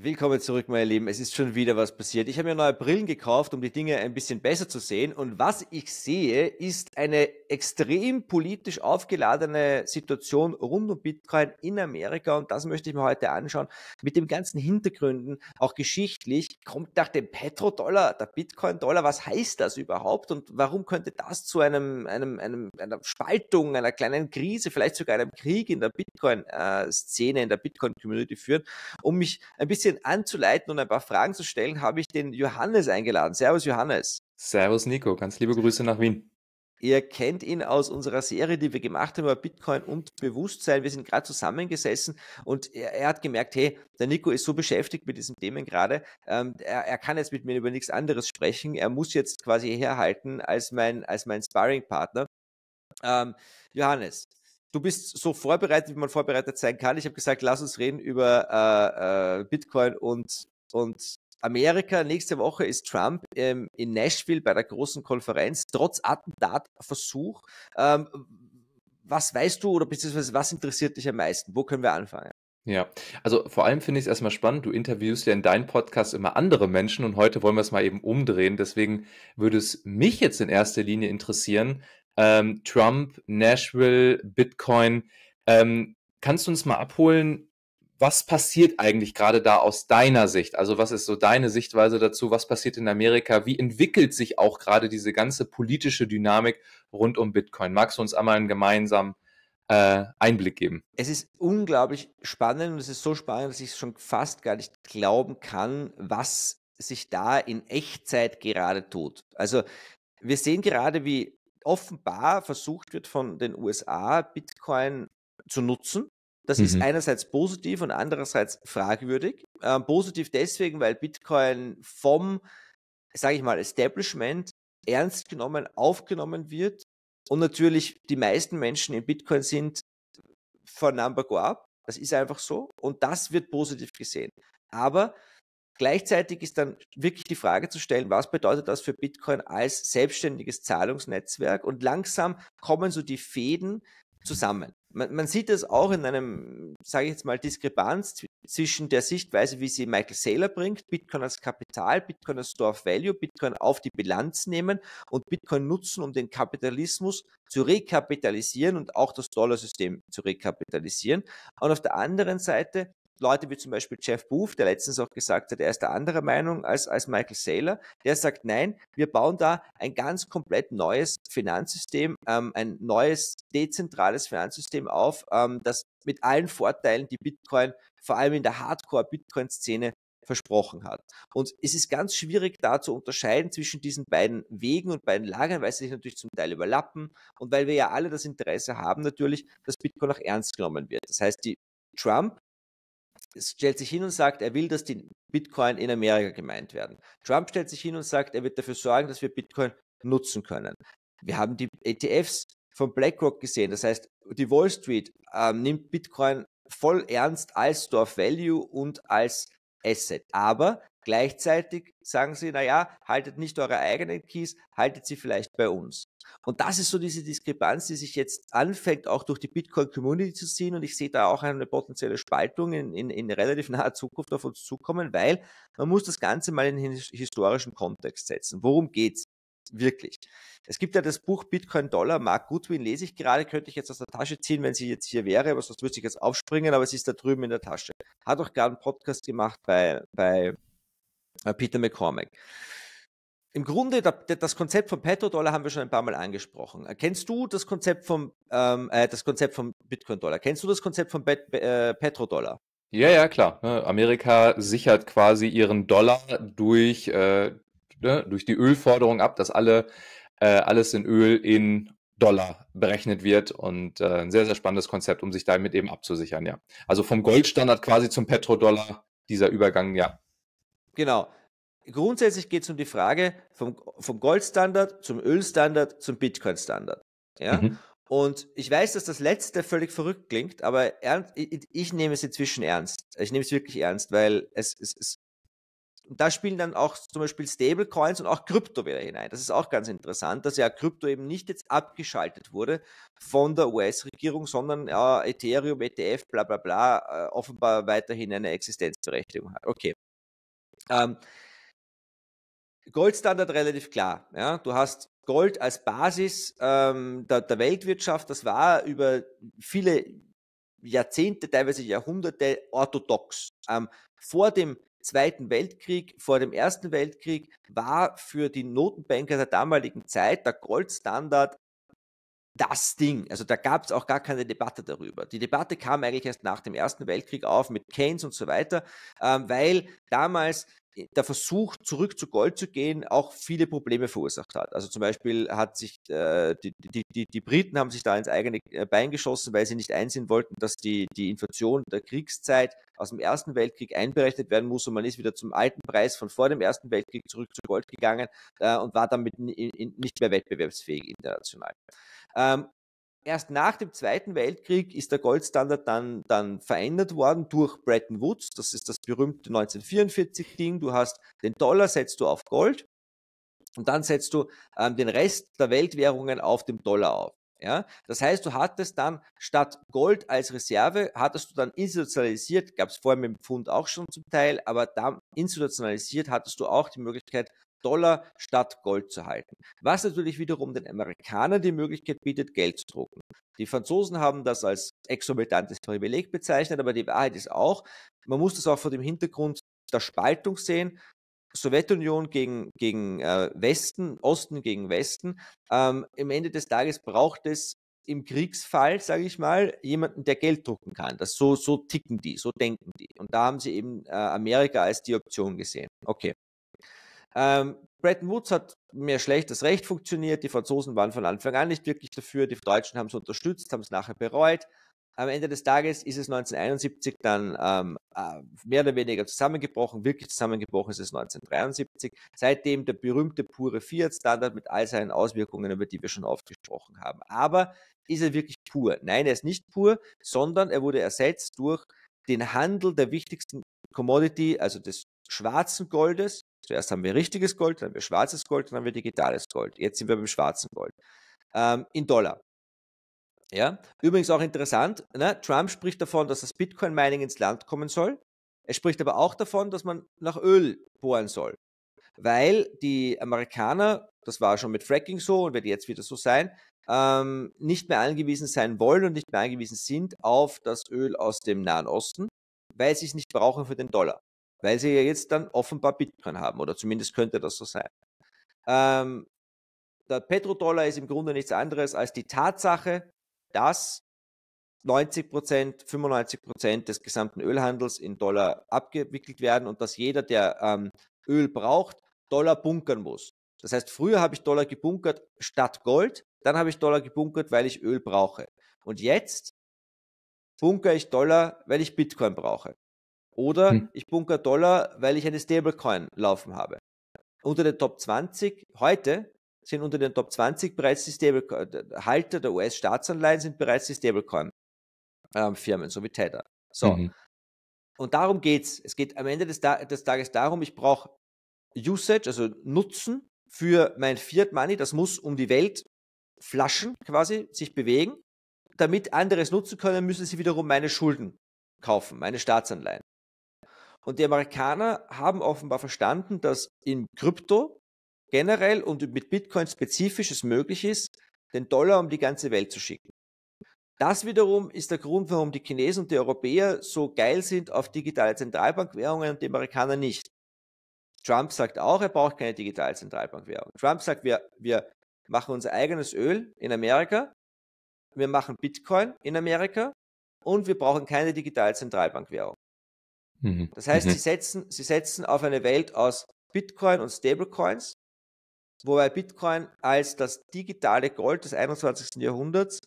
Willkommen zurück, meine Lieben. Es ist schon wieder was passiert. Ich habe mir neue Brillen gekauft, um die Dinge ein bisschen besser zu sehen. Und was ich sehe, ist eine extrem politisch aufgeladene Situation rund um Bitcoin in Amerika. Und das möchte ich mir heute anschauen. Mit den ganzen Hintergründen, auch geschichtlich, kommt nach dem Petrodollar der Bitcoin-Dollar. Was heißt das überhaupt? Und warum könnte das zu einem, einem, einem einer Spaltung, einer kleinen Krise, vielleicht sogar einem Krieg in der Bitcoin-Szene, äh, in der Bitcoin-Community führen? Um mich ein bisschen bisschen anzuleiten und ein paar Fragen zu stellen, habe ich den Johannes eingeladen. Servus Johannes. Servus Nico, ganz liebe Grüße nach Wien. Ihr kennt ihn aus unserer Serie, die wir gemacht haben über Bitcoin und Bewusstsein. Wir sind gerade zusammengesessen und er, er, hat gemerkt, hey, der Nico ist so beschäftigt mit diesen Themen gerade, ähm, er, er, kann jetzt mit mir über nichts anderes sprechen. Er muss jetzt quasi herhalten als mein, als mein Sparring-Partner. Ähm, Johannes, du bist so vorbereitet, wie man vorbereitet sein kann. Ich habe gesagt, lass uns reden über äh, äh, Bitcoin und, und Amerika. Nächste Woche ist Trump ähm, in Nashville bei der großen Konferenz, trotz Attentatversuch. Ähm, was weißt du oder beziehungsweise was interessiert dich am meisten? Wo können wir anfangen? Ja, also vor allem finde ich es erstmal spannend, du interviewst ja in deinem Podcast immer andere Menschen und heute wollen wir es mal eben umdrehen. Deswegen würde es mich jetzt in erster Linie interessieren, ähm, Trump, Nashville, Bitcoin. Ähm, kannst du uns mal abholen, was passiert eigentlich gerade da aus deiner Sicht? Also was ist so deine Sichtweise dazu? Was passiert in Amerika? Wie entwickelt sich auch gerade diese ganze politische Dynamik rund um Bitcoin? Magst du uns einmal einen gemeinsamen äh, Einblick geben? Es ist unglaublich spannend und es ist so spannend, dass ich es schon fast gar nicht glauben kann, was sich da in Echtzeit gerade tut. Also wir sehen gerade, wie offenbar versucht wird von den USA, Bitcoin zu nutzen. Das mhm. ist einerseits positiv und andererseits fragwürdig. Ähm, positiv deswegen, weil Bitcoin vom, sage ich mal, Establishment ernst genommen, aufgenommen wird. Und natürlich die meisten Menschen in Bitcoin sind von number go up. Das ist einfach so. Und das wird positiv gesehen. Aber Gleichzeitig ist dann wirklich die Frage zu stellen, was bedeutet das für Bitcoin als selbstständiges Zahlungsnetzwerk? Und langsam kommen so die Fäden zusammen. Man, man sieht es auch in einem, sage ich jetzt mal, Diskrepanz zwischen der Sichtweise, wie sie Michael Saylor bringt, Bitcoin als Kapital, Bitcoin als Store of Value, Bitcoin auf die Bilanz nehmen und Bitcoin nutzen, um den Kapitalismus zu rekapitalisieren und auch das Dollarsystem zu rekapitalisieren. Und auf der anderen Seite Leute wie zum Beispiel Jeff Booth, der letztens auch gesagt hat, er ist der andere Meinung als, als Michael Saylor, der sagt, nein, wir bauen da ein ganz komplett neues Finanzsystem, ähm, ein neues dezentrales Finanzsystem auf, ähm, das mit allen Vorteilen, die Bitcoin vor allem in der Hardcore-Bitcoin-Szene versprochen hat. Und es ist ganz schwierig da zu unterscheiden zwischen diesen beiden Wegen und beiden Lagern, weil sie sich natürlich zum Teil überlappen und weil wir ja alle das Interesse haben natürlich, dass Bitcoin auch ernst genommen wird. Das heißt, die Trump stellt sich hin und sagt, er will, dass die Bitcoin in Amerika gemeint werden. Trump stellt sich hin und sagt, er wird dafür sorgen, dass wir Bitcoin nutzen können. Wir haben die ETFs von BlackRock gesehen. Das heißt, die Wall Street ähm, nimmt Bitcoin voll ernst als Store of Value und als Asset. Aber gleichzeitig sagen sie, naja, haltet nicht eure eigenen Keys, haltet sie vielleicht bei uns. Und das ist so diese Diskrepanz, die sich jetzt anfängt, auch durch die Bitcoin-Community zu ziehen. Und ich sehe da auch eine potenzielle Spaltung in, in, in relativ naher Zukunft auf uns zukommen, weil man muss das Ganze mal in den historischen Kontext setzen. Worum geht's? wirklich. Es gibt ja das Buch Bitcoin Dollar, Mark Goodwin lese ich gerade, könnte ich jetzt aus der Tasche ziehen, wenn sie jetzt hier wäre, aber sonst müsste ich jetzt aufspringen, aber es ist da drüben in der Tasche. Hat auch gerade einen Podcast gemacht bei, bei äh, Peter McCormack. Im Grunde, das Konzept von Petrodollar haben wir schon ein paar Mal angesprochen. Äh, kennst du das Konzept vom, ähm, äh, vom Bitcoin-Dollar? Kennst du das Konzept von Bet äh, Petrodollar? Ja, ja, klar. Ne? Amerika sichert quasi ihren Dollar durch äh, ne, durch die Ölforderung ab, dass alle äh, alles in Öl in Dollar berechnet wird und äh, ein sehr, sehr spannendes Konzept, um sich damit eben abzusichern, ja. Also vom Goldstandard quasi zum Petrodollar, dieser Übergang, ja. Genau. Grundsätzlich geht es um die Frage vom, vom Goldstandard zum Ölstandard zum Bitcoin-Standard. Ja? Mhm. Und ich weiß, dass das letzte völlig verrückt klingt, aber ernst, ich, ich, nehme es inzwischen ernst. Ich nehme es wirklich ernst, weil es, es, es und da spielen dann auch zum Beispiel Stablecoins und auch Krypto wieder hinein. Das ist auch ganz interessant, dass ja Krypto eben nicht jetzt abgeschaltet wurde von der US-Regierung, sondern ja, Ethereum, ETF, bla bla bla, äh, offenbar weiterhin eine Existenzberechtigung hat. Okay. Ähm, Goldstandard relativ klar. Ja? Du hast Gold als Basis ähm, der, der Weltwirtschaft. Das war über viele Jahrzehnte, teilweise Jahrhunderte orthodox. Ähm, vor dem Zweiten Weltkrieg, vor dem Ersten Weltkrieg, war für die Notenbanker der damaligen Zeit der Goldstandard das Ding. Also da gab es auch gar keine Debatte darüber. Die Debatte kam eigentlich erst nach dem Ersten Weltkrieg auf mit Keynes und so weiter, ähm, weil damals der Versuch, zurück zu Gold zu gehen, auch viele Probleme verursacht hat. Also zum Beispiel hat sich äh, die, die, die, die, Briten haben sich da ins eigene äh, Bein geschossen, weil sie nicht einsehen wollten, dass die, die Inflation der Kriegszeit aus dem Ersten Weltkrieg einberechnet werden muss und man ist wieder zum alten Preis von vor dem Ersten Weltkrieg zurück zu Gold gegangen äh, und war damit in, in, nicht mehr wettbewerbsfähig international. Ähm, Erst nach dem Zweiten Weltkrieg ist der Goldstandard dann, dann verändert worden durch Bretton Woods. Das ist das berühmte 1944-Ding. Du hast den Dollar, setzt du auf Gold und dann setzt du ähm, den Rest der Weltwährungen auf dem Dollar auf. Ja, das heißt, du hattest dann statt Gold als Reserve, hattest du dann institutionalisiert, gab es vorher mit dem Pfund auch schon zum Teil, aber da institutionalisiert hattest du auch die Möglichkeit, Dollar statt Gold zu halten. Was natürlich wiederum den Amerikanern die Möglichkeit bietet, Geld zu drucken. Die Franzosen haben das als exorbitantes Privileg bezeichnet, aber die Wahrheit ist auch, man muss das auch vor dem Hintergrund der Spaltung sehen. Sowjetunion gegen, gegen äh, Westen, Osten gegen Westen. Ähm, Im Ende des Tages braucht es im Kriegsfall, sage ich mal, jemanden, der Geld drucken kann. Das, so, so ticken die, so denken die. Und da haben sie eben äh, Amerika als die Option gesehen. Okay. Ähm, Bretton Woods hat mehr schlecht als recht funktioniert. Die Franzosen waren von Anfang an nicht wirklich dafür. Die Deutschen haben es unterstützt, haben es nachher bereut. Am Ende des Tages ist es 1971 dann ähm, äh, mehr oder weniger zusammengebrochen. Wirklich zusammengebrochen ist es 1973. Seitdem der berühmte pure Fiat-Standard mit all seinen Auswirkungen, über die wir schon oft gesprochen haben. Aber ist er wirklich pur? Nein, er ist nicht pur, sondern er wurde ersetzt durch den Handel der wichtigsten Commodity, also des schwarzen Goldes, Zuerst haben wir richtiges Gold, dann haben wir schwarzes Gold, dann haben wir digitales Gold. Jetzt sind wir beim schwarzen Gold. Ähm, in Dollar. Ja? Übrigens auch interessant, ne? Trump spricht davon, dass das Bitcoin-Mining ins Land kommen soll. Er spricht aber auch davon, dass man nach Öl bohren soll. Weil die Amerikaner, das war schon mit Fracking so und wird jetzt wieder so sein, ähm, nicht mehr angewiesen sein wollen und nicht mehr angewiesen sind auf das Öl aus dem Nahen Osten, weil sie es nicht brauchen für den Dollar weil sie ja jetzt dann offenbar Bitcoin haben oder zumindest könnte das so sein. Ähm, der Petrodollar ist im Grunde nichts anderes als die Tatsache, dass 90 Prozent, 95 Prozent des gesamten Ölhandels in Dollar abgewickelt werden und dass jeder, der ähm, Öl braucht, Dollar bunkern muss. Das heißt, früher habe ich Dollar gebunkert statt Gold, dann habe ich Dollar gebunkert, weil ich Öl brauche. Und jetzt bunkere ich Dollar, weil ich Bitcoin brauche. Oder hm. ich bunker Dollar, weil ich eine Stablecoin laufen habe. Unter den Top 20 heute sind unter den Top 20 äh, bereits die Stablecoin, Halter ähm, der US-Staatsanleihen sind bereits die Stablecoin-Firmen, so wie Tether. So. Mhm. Und darum geht's. Es geht am Ende des, des Tages darum, ich brauche Usage, also Nutzen für mein Fiat Money. Das muss um die Welt flaschen, quasi, sich bewegen. Damit andere es nutzen können, müssen sie wiederum meine Schulden kaufen, meine Staatsanleihen. Und die Amerikaner haben offenbar verstanden, dass in Krypto generell und mit Bitcoin spezifisch es möglich ist, den Dollar um die ganze Welt zu schicken. Das wiederum ist der Grund, warum die Chinesen und die Europäer so geil sind auf digitale Zentralbankwährungen und die Amerikaner nicht. Trump sagt auch, er braucht keine digitale Zentralbankwährung. Trump sagt, wir, wir machen unser eigenes Öl in Amerika, wir machen Bitcoin in Amerika und wir brauchen keine digitale Zentralbankwährung. Mhm. Das heißt, mhm. sie, setzen, sie setzen auf eine Welt aus Bitcoin und Stablecoins, wobei Bitcoin als das digitale Gold des 21. Jahrhunderts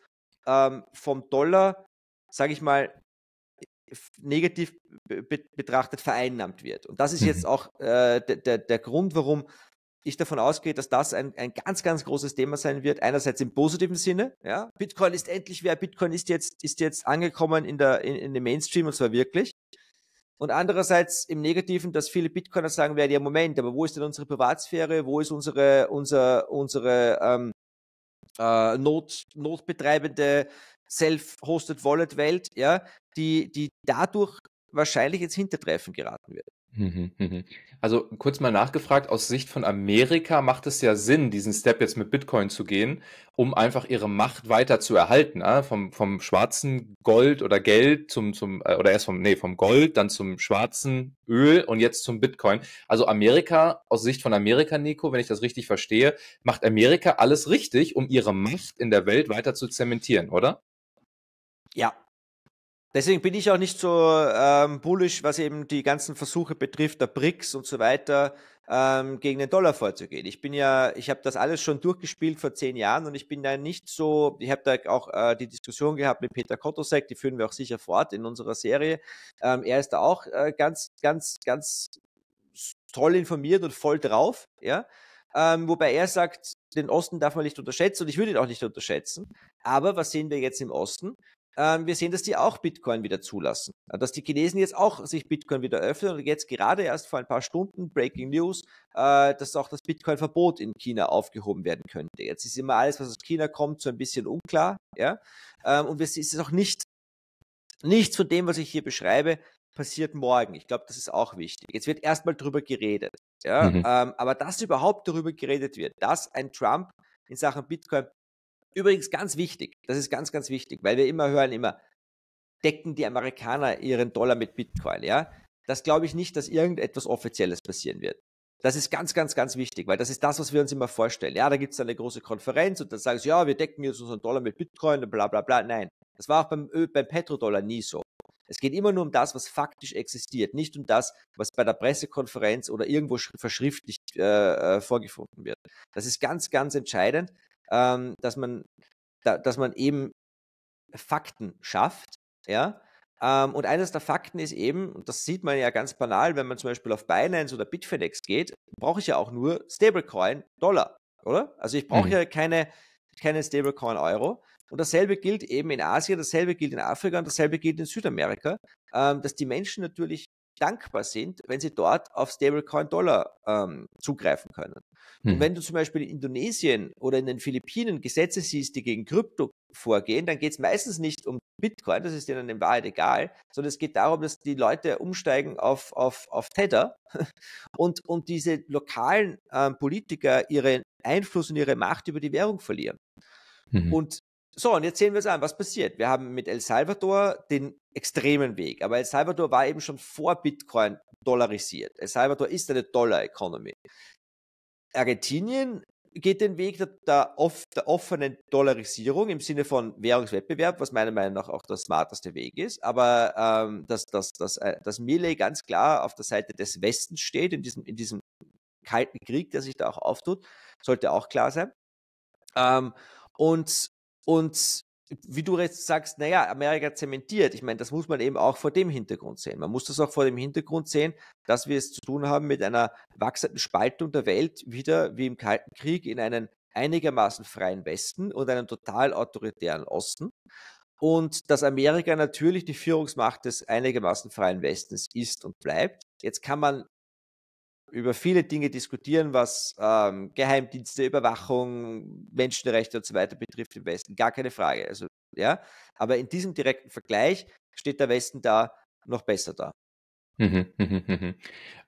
ähm, vom Dollar, sage ich mal, negativ be betrachtet vereinnahmt wird. Und das ist mhm. jetzt auch äh, der, der Grund, warum ich davon ausgehe, dass das ein, ein ganz, ganz großes Thema sein wird. Einerseits im positiven Sinne, ja. Bitcoin ist endlich wer. Bitcoin ist jetzt, ist jetzt angekommen in der, in, in dem Mainstream und zwar wirklich. Und andererseits im Negativen, dass viele Bitcoiner sagen werden, ja Moment, aber wo ist denn unsere Privatsphäre? Wo ist unsere, unser, unsere ähm, äh, Not, notbetreibende Self-Hosted Wallet Welt, ja, die, die dadurch wahrscheinlich ins Hintertreffen geraten wird. Mhm, mhm. Also kurz mal nachgefragt, aus Sicht von Amerika macht es ja Sinn, diesen Step jetzt mit Bitcoin zu gehen, um einfach ihre Macht weiter zu erhalten, äh? vom, vom schwarzen Gold oder Geld zum, zum äh, oder erst vom, nee, vom Gold, dann zum schwarzen Öl und jetzt zum Bitcoin. Also Amerika, aus Sicht von Amerika, Nico, wenn ich das richtig verstehe, macht Amerika alles richtig, um ihre Macht in der Welt weiter zu zementieren, oder? Ja, Deswegen bin ich auch nicht so ähm, bullisch, was eben die ganzen Versuche betrifft, der BRICS und so weiter, ähm, gegen den Dollar vorzugehen. Ich bin ja, ich habe das alles schon durchgespielt vor zehn Jahren und ich bin da nicht so, ich habe da auch äh, die Diskussion gehabt mit Peter Kotosek, die führen wir auch sicher fort in unserer Serie. Ähm, er ist da auch äh, ganz, ganz, ganz toll informiert und voll drauf, ja. Ähm, wobei er sagt, den Osten darf man nicht unterschätzen und ich würde ihn auch nicht unterschätzen. Aber was sehen wir jetzt im Osten? Ähm, wir sehen, dass die auch Bitcoin wieder zulassen. Dass die Chinesen jetzt auch sich Bitcoin wieder öffnen und jetzt gerade erst vor ein paar Stunden, Breaking News, äh, dass auch das Bitcoin-Verbot in China aufgehoben werden könnte. Jetzt ist immer alles, was aus China kommt, so ein bisschen unklar. Ja? Ähm, und es ist auch nicht, nichts von dem, was ich hier beschreibe, passiert morgen. Ich glaube, das ist auch wichtig. Jetzt wird erstmal drüber geredet. Ja? Mhm. Ähm, aber dass überhaupt darüber geredet wird, dass ein Trump in Sachen Bitcoin Übrigens ganz wichtig, das ist ganz, ganz wichtig, weil wir immer hören, immer decken die Amerikaner ihren Dollar mit Bitcoin, ja? Das glaube ich nicht, dass irgendetwas Offizielles passieren wird. Das ist ganz, ganz, ganz wichtig, weil das ist das, was wir uns immer vorstellen. Ja, da gibt es eine große Konferenz und dann sagen sie, ja, wir decken jetzt unseren Dollar mit Bitcoin und bla bla bla. Nein, das war auch beim, äh, beim Petrodollar nie so. Es geht immer nur um das, was faktisch existiert, nicht um das, was bei der Pressekonferenz oder irgendwo verschriftlicht äh, äh, vorgefunden wird. Das ist ganz, ganz entscheidend, ähm, dass, man, da, dass man eben Fakten schafft, ja. Ähm, und eines der Fakten ist eben, und das sieht man ja ganz banal, wenn man zum Beispiel auf Binance oder Bitfinex geht, brauche ich ja auch nur Stablecoin Dollar, oder? Also ich brauche mhm. ja keine, keine Stablecoin Euro. Und dasselbe gilt eben in Asien, dasselbe gilt in Afrika und dasselbe gilt in Südamerika, ähm, dass die Menschen natürlich dankbar sind, wenn sie dort auf Stablecoin Dollar ähm, zugreifen können. Hm. Und mhm. wenn du zum Beispiel in Indonesien oder in den Philippinen Gesetze siehst, die gegen Krypto vorgehen, dann geht es meistens nicht um Bitcoin, das ist denen in Wahrheit egal, sondern es geht darum, dass die Leute umsteigen auf, auf, auf Tether und, und diese lokalen ähm, Politiker ihren Einfluss und ihre Macht über die Währung verlieren. Mhm. Und so, und jetzt sehen wir es an, was passiert. Wir haben mit El Salvador den extremen Weg, aber El Salvador war eben schon vor Bitcoin dollarisiert. El Salvador ist eine Dollar-Economy. Argentinien geht den Weg der, der, der, offenen Dollarisierung im Sinne von Währungswettbewerb, was meiner Meinung nach auch der smarteste Weg ist. Aber ähm, dass, dass, dass, äh, dass Milley ganz klar auf der Seite des Westens steht, in diesem, in diesem kalten Krieg, der sich da auch auftut, sollte auch klar sein. Ähm, und und wie du jetzt sagst, naja, Amerika zementiert. Ich meine, das muss man eben auch vor dem Hintergrund sehen. Man muss das auch vor dem Hintergrund sehen, dass wir es zu tun haben mit einer wachsenden Spaltung der Welt wieder wie im Kalten Krieg in einen einigermaßen freien Westen und einen total autoritären Osten. Und dass Amerika natürlich die Führungsmacht des einigermaßen freien Westens ist und bleibt. Jetzt kann man über viele Dinge diskutieren, was ähm, Geheimdienste, Überwachung, Menschenrechte und so weiter betrifft im Westen. Gar keine Frage. Also, ja. Aber in diesem direkten Vergleich steht der Westen da noch besser da. Mhm, mhm, mhm,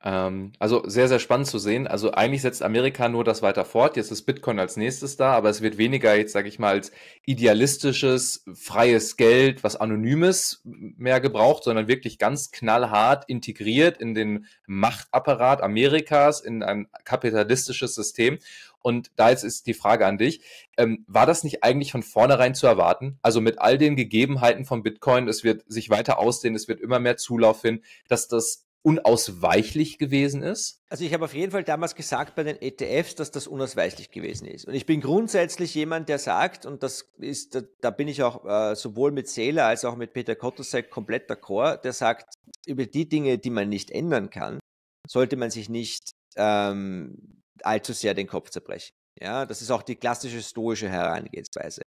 ähm, also sehr, sehr spannend zu sehen. Also eigentlich setzt Amerika nur das weiter fort. Jetzt ist Bitcoin als nächstes da, aber es wird weniger jetzt, sage ich mal, als idealistisches, freies Geld, was anonymes mehr gebraucht, sondern wirklich ganz knallhart integriert in den Machtapparat Amerikas, in ein kapitalistisches System. Und da jetzt ist die Frage an dich. Ähm, war das nicht eigentlich von vornherein zu erwarten? Also mit all den Gegebenheiten von Bitcoin, es wird sich weiter ausdehnen, es wird immer mehr Zulauf hin, dass das unausweichlich gewesen ist? Also ich habe auf jeden Fall damals gesagt bei den ETFs, dass das unausweichlich gewesen ist. Und ich bin grundsätzlich jemand, der sagt, und das ist, da, da bin ich auch äh, sowohl mit Seeler als auch mit Peter Kottosek komplett d'accord, der sagt, über die Dinge, die man nicht ändern kann, sollte man sich nicht ähm, allzu sehr den Kopf zerbrechen. Ja, das ist auch die klassische stoische Herangehensweise.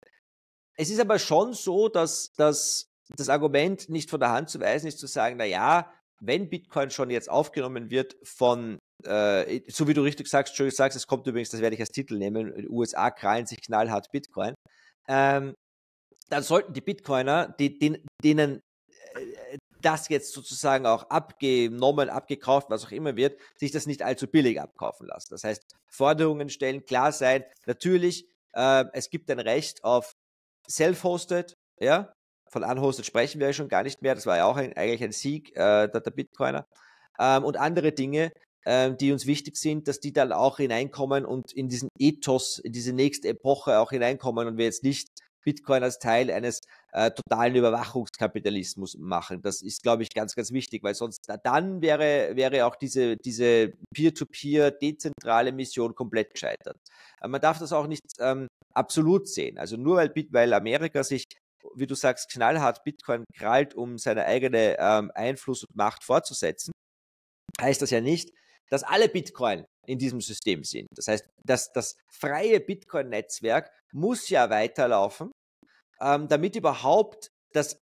Es ist aber schon so, dass, dass das Argument nicht von der Hand zu weisen ist, zu sagen, na ja, wenn Bitcoin schon jetzt aufgenommen wird von, äh, so wie du richtig sagst, schön sagst, es kommt übrigens, das werde ich als Titel nehmen, USA krallen sich knallhart Bitcoin, ähm, dann sollten die Bitcoiner, die, denen das jetzt sozusagen auch abgenommen, abgekauft, was auch immer wird, sich das nicht allzu billig abkaufen lassen. Das heißt, Forderungen stellen, klar sein. Natürlich, äh, es gibt ein Recht auf Self-Hosted, ja. Von Unhosted sprechen wir ja schon gar nicht mehr. Das war ja auch ein, eigentlich ein Sieg äh, der, der Bitcoiner. Ähm, und andere Dinge, ähm, die uns wichtig sind, dass die dann auch hineinkommen und in diesen Ethos, in diese nächste Epoche auch hineinkommen und wir jetzt nicht Bitcoin als Teil eines äh, totalen Überwachungskapitalismus machen. Das ist, glaube ich, ganz, ganz wichtig, weil sonst dann wäre, wäre auch diese, diese peer-to-peer dezentrale Mission komplett gescheitert. Äh, man darf das auch nicht ähm, absolut sehen. Also nur weil, weil Amerika sich wie du sagst, knallhart Bitcoin krallt, um seine eigene ähm, Einfluss und Macht fortzusetzen, heißt das ja nicht, dass alle Bitcoin in diesem System sind. Das heißt, dass das freie Bitcoin-Netzwerk muss ja weiterlaufen ähm, damit überhaupt das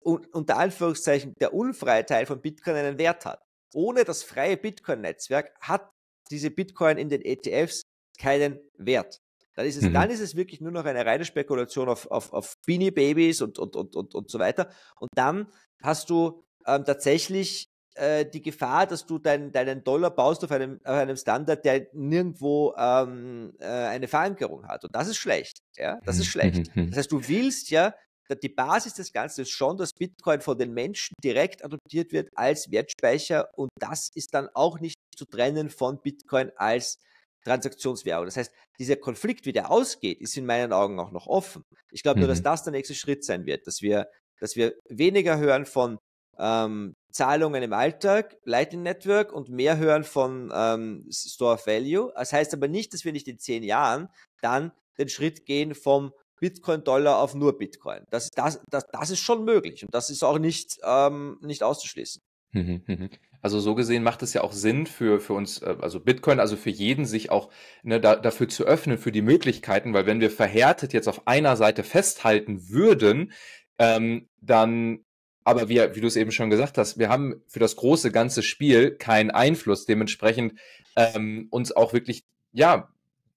unter Anführungszeichen der unfreie Teil von Bitcoin einen Wert hat. Ohne das freie Bitcoin-Netzwerk hat diese Bitcoin in den ETFs keinen Wert. Dann ist es, mhm. dann ist es wirklich nur noch eine reine Spekulation auf, auf, auf Beanie babys und, und, und, und, und so weiter. Und dann hast du ähm, tatsächlich äh, die Gefahr, dass du dein, deinen Dollar baust auf einem, auf einem Standard, der nirgendwo ähm, äh, eine Verankerung hat. Und das ist schlecht. Ja? Das ist schlecht. Mhm, mhm. Das heißt, du willst ja, die Basis des Ganzen ist schon, dass Bitcoin von den Menschen direkt adoptiert wird als Wertspeicher und das ist dann auch nicht zu trennen von Bitcoin als Transaktionswährung. Das heißt, dieser Konflikt, wie der ausgeht, ist in meinen Augen auch noch offen. Ich glaube nur, dass mhm. das der nächste Schritt sein wird, dass wir, dass wir weniger hören von ähm, Zahlungen im Alltag, Lightning Network und mehr hören von ähm, Store Value. Das heißt aber nicht, dass wir nicht in zehn Jahren dann den Schritt gehen vom Bitcoin-Dollar auf nur Bitcoin. Das, das, das, das ist schon möglich und das ist auch nicht, ähm, nicht auszuschließen. Mhm, mhm. Also so gesehen macht es ja auch Sinn für, für uns, äh, also Bitcoin, also für jeden, sich auch ne, da, dafür zu öffnen, für die Möglichkeiten, weil wenn wir verhärtet jetzt auf einer Seite festhalten würden, ähm, dann aber wir, wie du es eben schon gesagt hast, wir haben für das große ganze Spiel keinen Einfluss. Dementsprechend ähm, uns auch wirklich, ja,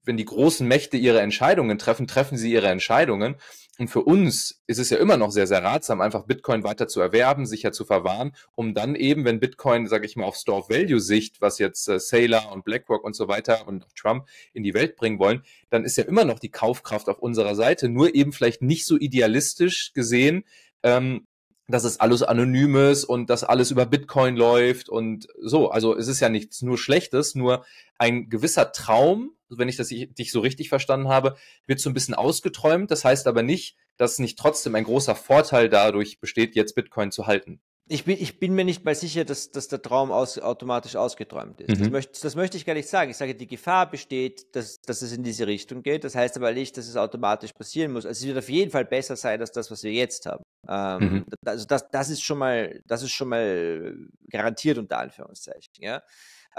wenn die großen Mächte ihre Entscheidungen treffen, treffen sie ihre Entscheidungen. Und für uns ist es ja immer noch sehr, sehr ratsam, einfach Bitcoin weiter zu erwerben, sicher zu verwahren, um dann eben, wenn Bitcoin, sage ich mal, auf Store-Value-Sicht, was jetzt äh, Sailor und BlackRock und so weiter und Trump in die Welt bringen wollen, dann ist ja immer noch die Kaufkraft auf unserer Seite, nur eben vielleicht nicht so idealistisch gesehen, ähm, dass es alles anonym ist und dass alles über Bitcoin läuft und so. Also es ist ja nichts nur Schlechtes, nur ein gewisser Traum, wenn ich das ich, dich so richtig verstanden habe, wird so ein bisschen ausgeträumt. Das heißt aber nicht, dass nicht trotzdem ein großer Vorteil dadurch besteht, jetzt Bitcoin zu halten. Ich bin, ich bin mir nicht mal sicher, dass, dass der Traum aus, automatisch ausgeträumt ist. Mhm. Das, möchte, das möchte ich gar nicht sagen. Ich sage, die Gefahr besteht, dass, dass es in diese Richtung geht. Das heißt aber nicht, dass es automatisch passieren muss. Also es wird auf jeden Fall besser sein als das, was wir jetzt haben. Ähm, mhm. Also das, das ist schon mal, das ist schon mal garantiert unter Anführungszeichen. Ja?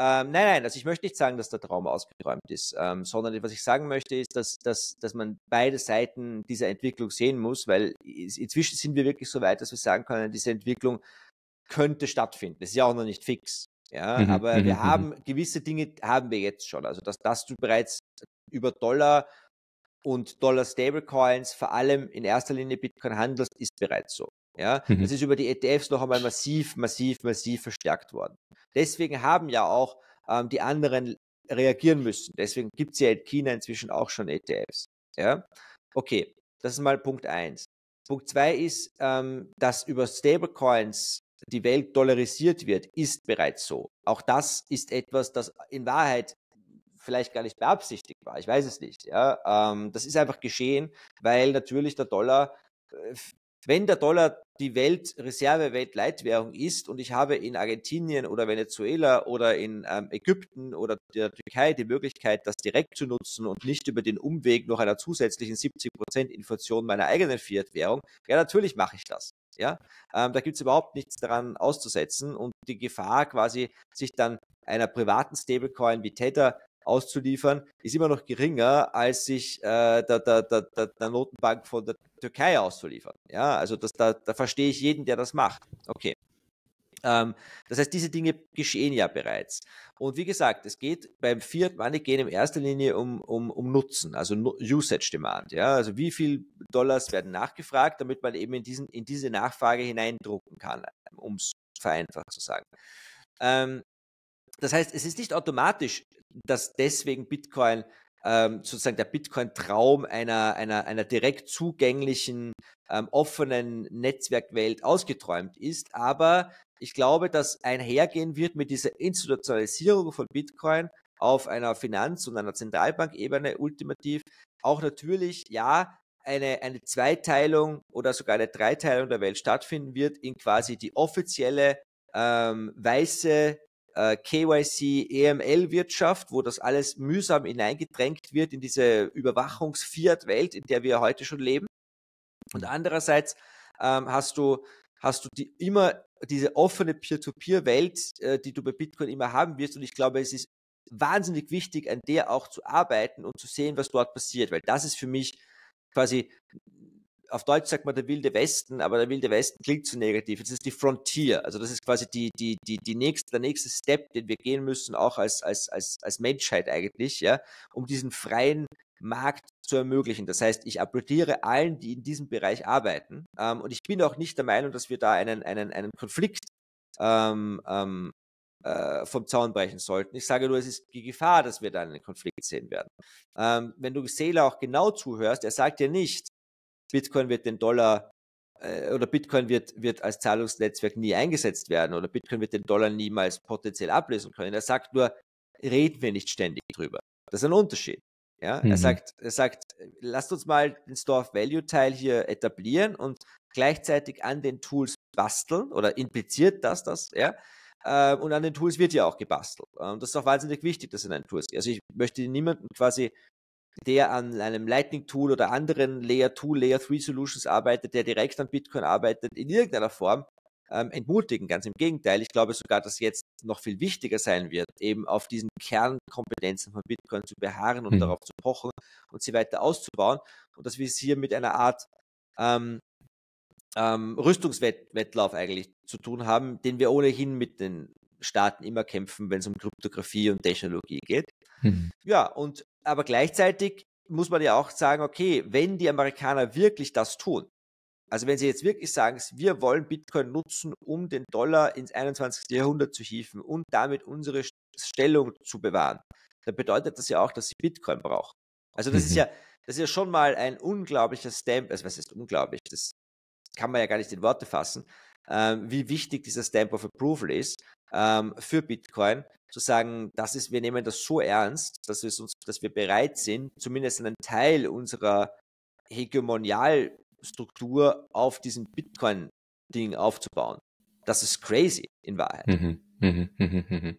Ähm, nein, nein, also ich möchte nicht sagen, dass der Traum ausgeräumt ist, ähm, sondern was ich sagen möchte, ist, dass, dass, dass man beide Seiten dieser Entwicklung sehen muss, weil inzwischen sind wir wirklich so weit, dass wir sagen können, diese Entwicklung könnte stattfinden. Das ist ja auch noch nicht fix. Ja, mhm, aber mhm, wir mhm, mhm, haben gewisse Dinge haben wir jetzt schon. Also dass, dass du bereits über Dollar und Dollar Stablecoins, vor allem in erster Linie Bitcoin handelst, ist bereits so. Ja, mhm. Das ist über die ETFs noch einmal massiv, massiv, massiv verstärkt worden. Deswegen haben ja auch ähm, die anderen reagieren müssen. Deswegen gibt es ja in China inzwischen auch schon ETFs. Ja? Okay, das ist mal Punkt eins. Punkt zwei ist, ähm, dass über Stablecoins die Welt dollarisiert wird, ist bereits so. Auch das ist etwas, das in Wahrheit vielleicht gar nicht beabsichtigt war. Ich weiß es nicht. Ja? Ähm, das ist einfach geschehen, weil natürlich der Dollar, äh, wenn der Dollar die Welt Reserve, Weltleitwährung ist und ich habe in Argentinien oder Venezuela oder in ähm, Ägypten oder der Türkei die Möglichkeit, das direkt zu nutzen und nicht über den Umweg noch einer zusätzlichen 70 Prozent Inflation meiner eigenen Fiat-Währung, ja, natürlich mache ich das. Ja, ähm, da gibt es überhaupt nichts daran auszusetzen und die Gefahr quasi, sich dann einer privaten Stablecoin wie Tether auszuliefern, ist immer noch geringer, als sich äh, der, der, der, der Notenbank von der Türkei auszuliefern. Ja, also das, da, da verstehe ich jeden, der das macht. Okay. Ähm, das heißt, diese Dinge geschehen ja bereits. Und wie gesagt, es geht beim Fiat Money gehen in erster Linie um, um, um Nutzen, also Usage Demand. Ja? Also wie viel Dollars werden nachgefragt, damit man eben in, diesen, in diese Nachfrage hineindrucken kann, um es vereinfacht zu sagen. Ähm, das heißt, es ist nicht automatisch, dass deswegen Bitcoin ähm, sozusagen der Bitcoin-Traum einer, einer, einer direkt zugänglichen, ähm, offenen Netzwerkwelt ausgeträumt ist. Aber ich glaube, dass einhergehen wird mit dieser Institutionalisierung von Bitcoin auf einer Finanz- und einer Zentralbankebene ultimativ auch natürlich, ja, eine, eine Zweiteilung oder sogar eine Dreiteilung der Welt stattfinden wird in quasi die offizielle ähm, weiße äh, KYC, EML-Wirtschaft, wo das alles mühsam hineingedrängt wird in diese Überwachungs-Fiat-Welt, in der wir heute schon leben. Und andererseits ähm, hast du hast du die immer diese offene Peer-to-Peer-Welt, äh, die du bei Bitcoin immer haben wirst. Und ich glaube, es ist wahnsinnig wichtig, an der auch zu arbeiten und zu sehen, was dort passiert, weil das ist für mich quasi auf Deutsch sagt man der wilde Westen, aber der wilde Westen klingt zu negativ. Es ist die Frontier. Also das ist quasi die, die, die, die nächste, der nächste Step, den wir gehen müssen, auch als, als, als, als Menschheit eigentlich, ja, um diesen freien Markt zu ermöglichen. Das heißt, ich applaudiere allen, die in diesem Bereich arbeiten. Ähm, und ich bin auch nicht der Meinung, dass wir da einen, einen, einen Konflikt ähm, ähm, äh, vom Zaun brechen sollten. Ich sage nur, es ist die Gefahr, dass wir da einen Konflikt sehen werden. Ähm, wenn du Seela auch genau zuhörst, er sagt dir nicht, Bitcoin wird den Dollar äh, oder Bitcoin wird, wird als Zahlungsnetzwerk nie eingesetzt werden oder Bitcoin wird den Dollar niemals potenziell ablösen können. Er sagt nur, reden wir nicht ständig drüber. Das ist ein Unterschied. Ja, mhm. er sagt, er sagt, lasst uns mal den Store of Value Teil hier etablieren und gleichzeitig an den Tools basteln oder impliziert das, das, ja. Äh, und an den Tools wird ja auch gebastelt. Und ähm, das ist auch wahnsinnig wichtig, dass in den Tools. Also ich möchte niemanden quasi der an einem Lightning Tool oder anderen Layer 2, Layer 3 Solutions arbeitet, der direkt an Bitcoin arbeitet, in irgendeiner Form ähm, entmutigen. Ganz im Gegenteil, ich glaube sogar, dass jetzt noch viel wichtiger sein wird, eben auf diesen Kernkompetenzen von Bitcoin zu beharren und mhm. darauf zu pochen und sie weiter auszubauen und dass wir es hier mit einer Art ähm, ähm, Rüstungswettlauf eigentlich zu tun haben, den wir ohnehin mit den Staaten immer kämpfen, wenn es um Kryptographie und Technologie geht. Mhm. Ja, und aber gleichzeitig muss man ja auch sagen, okay, wenn die Amerikaner wirklich das tun, also wenn sie jetzt wirklich sagen, wir wollen Bitcoin nutzen, um den Dollar ins 21. Jahrhundert zu hieven und damit unsere Stellung zu bewahren, dann bedeutet das ja auch, dass sie Bitcoin brauchen. Also das mhm. ist ja, das ist ja schon mal ein unglaublicher Stamp, also was ist unglaublich, das kann man ja gar nicht in Worte fassen, ähm, wie wichtig dieser Stamp of Approval ist ähm, für Bitcoin, zu sagen, das ist, wir nehmen das so ernst, dass, uns, dass wir bereit sind, zumindest einen Teil unserer Hegemonialstruktur auf diesem Bitcoin-Ding aufzubauen. Das ist crazy in Wahrheit. Mhm. Mhm, mhm, mhm,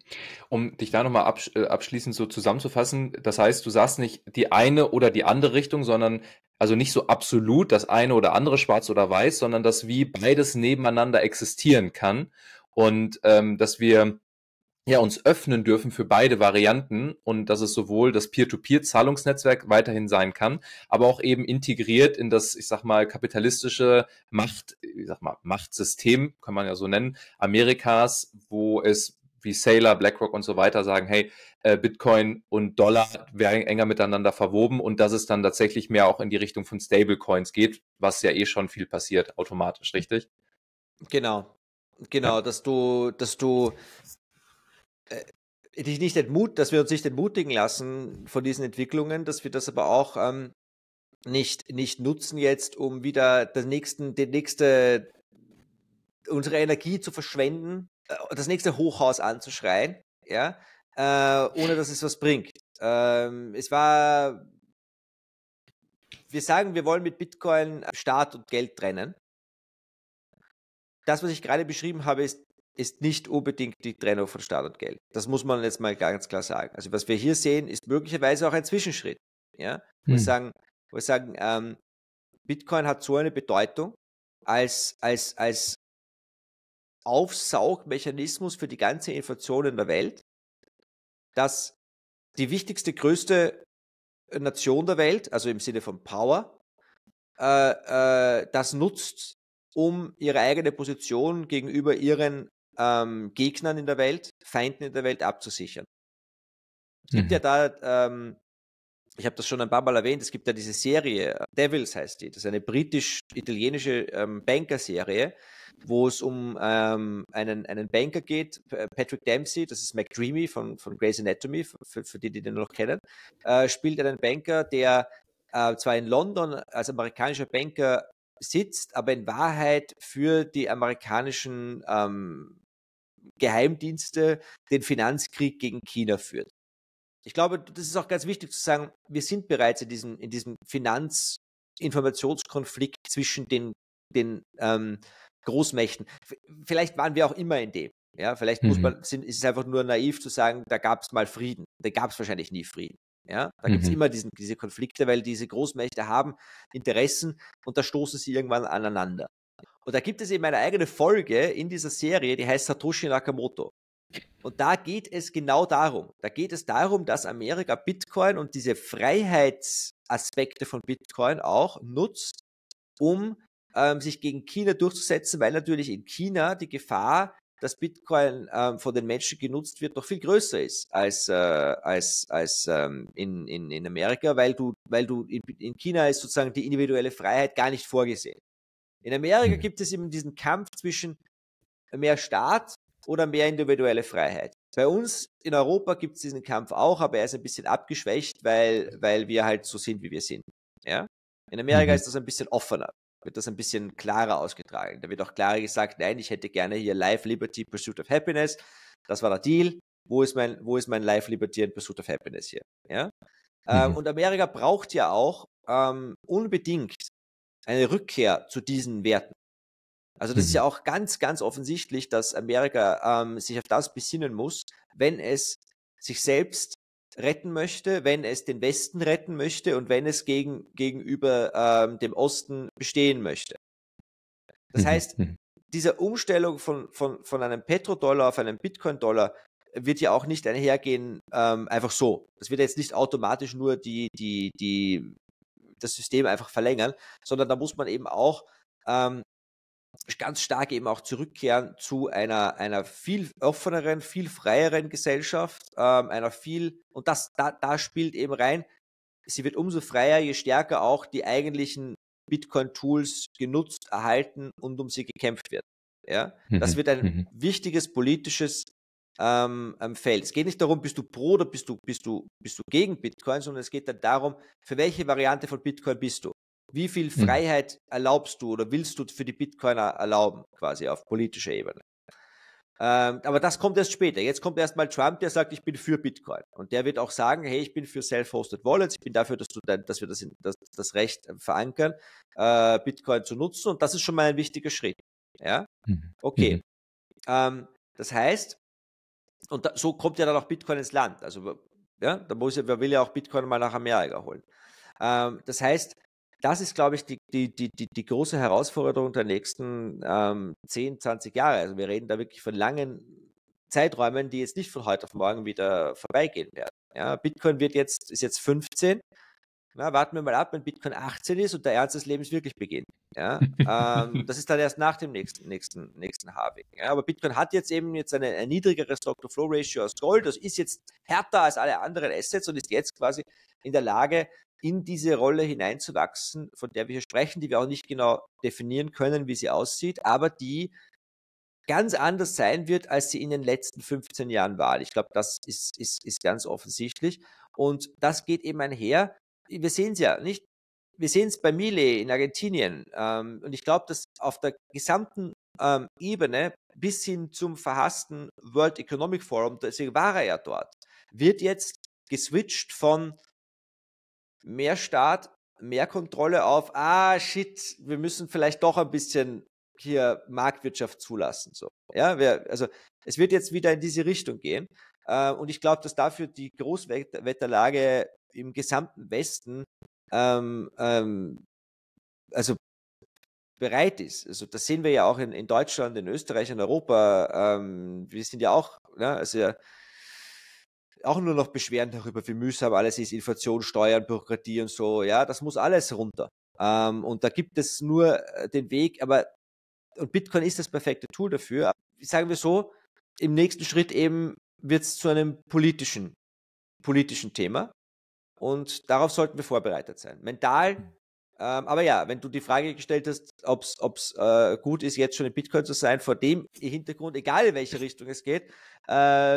um dich da nochmal absch äh, abschließend so zusammenzufassen, das heißt, du sagst nicht die eine oder die andere Richtung, sondern also nicht so absolut das eine oder andere schwarz oder weiß, sondern dass wie beides nebeneinander existieren kann und ähm, dass wir ja, uns öffnen dürfen für beide Varianten und dass es sowohl das Peer-to-Peer-Zahlungsnetzwerk weiterhin sein kann, aber auch eben integriert in das, ich sag mal, kapitalistische Macht, ich sag mal, Machtsystem, kann man ja so nennen, Amerikas, wo es wie Sailor, BlackRock und so weiter sagen, hey, äh, Bitcoin und Dollar werden enger miteinander verwoben und dass es dann tatsächlich mehr auch in die Richtung von Stablecoins geht, was ja eh schon viel passiert, automatisch, richtig? Genau, Genau, dass du, dass du äh, dich nicht entmut, dass wir uns nicht entmutigen lassen von diesen Entwicklungen, dass wir das aber auch ähm, nicht, nicht nutzen jetzt, um wieder den nächsten, den nächste, unsere Energie zu verschwenden, äh, das nächste Hochhaus anzuschreien, ja, äh, ohne dass es was bringt. Ähm, es war, wir sagen, wir wollen mit Bitcoin äh, Staat und Geld trennen. Das, was ich gerade beschrieben habe, ist ist nicht unbedingt die Trennung von Staat und Geld. Das muss man jetzt mal ganz klar sagen. Also was wir hier sehen, ist möglicherweise auch ein Zwischenschritt. Ja? Wo hm. wir sagen, wir sagen ähm, Bitcoin hat so eine Bedeutung als, als, als Aufsaugmechanismus für die ganze Inflation in der Welt, dass die wichtigste, größte Nation der Welt, also im Sinne von Power, äh, äh, das nutzt, um ihre eigene Position gegenüber ihren ähm, Gegnern in der Welt, Feinden in der Welt abzusichern. Es gibt mhm. ja da, ähm, ich habe das schon ein paar Mal erwähnt, es gibt ja diese Serie, äh, Devils heißt die, das ist eine britisch-italienische ähm, Banker-Serie, wo es um ähm, einen, einen Banker geht, Patrick Dempsey, das ist McDreamy von, von Grey's Anatomy, für, für die, die den noch kennen, äh, spielt einen Banker, der äh, zwar in London als amerikanischer Banker sitzt, aber in Wahrheit für die amerikanischen ähm, Geheimdienste den Finanzkrieg gegen China führen. Ich glaube, das ist auch ganz wichtig zu sagen, wir sind bereits in diesem, in diesem Finanzinformationskonflikt zwischen den, den ähm, Großmächten. Vielleicht waren wir auch immer in dem. Ja, vielleicht mhm. muss man, sind, ist es einfach nur naiv zu sagen, da gab es mal Frieden. Da gab es wahrscheinlich nie Frieden. Ja, da mhm. gibt es immer diesen, diese Konflikte, weil diese Großmächte haben Interessen und da stoßen sie irgendwann aneinander. Und da gibt es eben eine eigene Folge in dieser Serie, die heißt Satoshi Nakamoto. Und da geht es genau darum. Da geht es darum, dass Amerika Bitcoin und diese Freiheitsaspekte von Bitcoin auch nutzt, um ähm, sich gegen China durchzusetzen, weil natürlich in China die Gefahr, dass Bitcoin ähm, von den Menschen genutzt wird, noch viel größer ist als, äh, als, als ähm, in, in, in Amerika, weil du, weil du in, in China ist sozusagen die individuelle Freiheit gar nicht vorgesehen. In Amerika hm. gibt es eben diesen Kampf zwischen mehr Staat oder mehr individuelle Freiheit. Bei uns in Europa gibt es diesen Kampf auch, aber er ist ein bisschen abgeschwächt, weil, weil wir halt so sind, wie wir sind. Ja? In Amerika mhm. ist das ein bisschen offener, wird das ein bisschen klarer ausgetragen. Da wird auch klarer gesagt, nein, ich hätte gerne hier Life, Liberty, Pursuit of Happiness. Das war der Deal. Wo ist mein, wo ist mein Life, Liberty and Pursuit of Happiness hier? Ja? Ähm, mhm. Ähm, und Amerika braucht ja auch ähm, unbedingt eine Rückkehr zu diesen Werten. Also das mhm. ist ja mhm. auch ganz, ganz offensichtlich, dass Amerika ähm, sich auf das besinnen muss, wenn es sich selbst retten möchte, wenn es den Westen retten möchte und wenn es gegen, gegenüber ähm, dem Osten bestehen möchte. Das mhm. heißt, mhm. diese Umstellung von, von, von einem Petrodollar auf einen Bitcoin-Dollar wird ja auch nicht einhergehen, ähm, einfach so. Das wird jetzt nicht automatisch nur die, die, die das System einfach verlängern, sondern da muss man eben auch ähm, ganz stark eben auch zurückkehren zu einer, einer viel offeneren, viel freieren Gesellschaft, ähm, einer viel, und das, da, da spielt eben rein, sie wird umso freier, je stärker auch die eigentlichen Bitcoin-Tools genutzt, erhalten und um sie gekämpft wird. Ja, das mhm, wird ein mhm. wichtiges politisches ähm, ähm fällt. Es geht nicht darum, bist du pro oder bist du, bist, du, bist du gegen Bitcoin, sondern es geht dann darum, für welche Variante von Bitcoin bist du? Wie viel mhm. Freiheit erlaubst du oder willst du für die Bitcoiner erlauben, quasi auf politischer Ebene? Ähm, aber das kommt erst später. Jetzt kommt erstmal Trump, der sagt, ich bin für Bitcoin. Und der wird auch sagen, hey, ich bin für Self-Hosted Wallets, ich bin dafür, dass, du dein, dass wir das, in, das, das Recht äh, verankern, äh, Bitcoin zu nutzen. Und das ist schon mal ein wichtiger Schritt. Ja? Mhm. Okay. Mhm. Ähm, das heißt, und da, so kommt ja dann auch Bitcoin ins Land. Also ja, da muss ja, wer will ja auch Bitcoin mal nach Amerika holen. Ähm, das heißt, das ist, glaube ich, die, die, die, die, große Herausforderung der nächsten ähm, 10, 20 Jahre. Also wir reden da wirklich von langen Zeiträumen, die jetzt nicht von heute auf morgen wieder vorbeigehen werden. Ja, Bitcoin wird jetzt, ist jetzt 15 na, warten wir mal ab, wenn Bitcoin 18 ist und der Ernst des Lebens wirklich beginnt. Ja? ähm, das ist dann erst nach dem nächsten, nächsten, nächsten Halving. Ja? Aber Bitcoin hat jetzt eben jetzt eine, ein niedrigeres Stock-to-Flow-Ratio als Gold. Das ist jetzt härter als alle anderen Assets und ist jetzt quasi in der Lage, in diese Rolle hineinzuwachsen, von der wir hier sprechen, die wir auch nicht genau definieren können, wie sie aussieht, aber die ganz anders sein wird, als sie in den letzten 15 Jahren war. Ich glaube, das ist, ist, ist ganz offensichtlich. Und das geht eben einher wir sehen es ja nicht. Wir sehen es bei Mile in Argentinien. Ähm, und ich glaube, dass auf der gesamten ähm, Ebene bis hin zum verhassten World Economic Forum, deswegen war er ja dort, wird jetzt geswitcht von mehr Staat, mehr Kontrolle auf, ah shit, wir müssen vielleicht doch ein bisschen hier Marktwirtschaft zulassen. So. Ja, wir, also es wird jetzt wieder in diese Richtung gehen. Äh, und ich glaube, dass dafür die Großwetterlage im gesamten Westen ähm, ähm, also bereit ist. Also das sehen wir ja auch in, in Deutschland, in Österreich, in Europa. Ähm, wir sind ja auch, ne, also ja, auch nur noch Beschwerden darüber, wie mühsam alles ist, Inflation, Steuern, Bürokratie und so. Ja, das muss alles runter. Ähm, und da gibt es nur äh, den Weg, aber und Bitcoin ist das perfekte Tool dafür. Sagen wir so, im nächsten Schritt eben wird es zu einem politischen, politischen Thema. Und darauf sollten wir vorbereitet sein. Mental, mhm. ähm, aber ja, wenn du die Frage gestellt hast, ob es äh, gut ist, jetzt schon in Bitcoin zu sein, vor dem Hintergrund, egal in welche Richtung es geht, äh,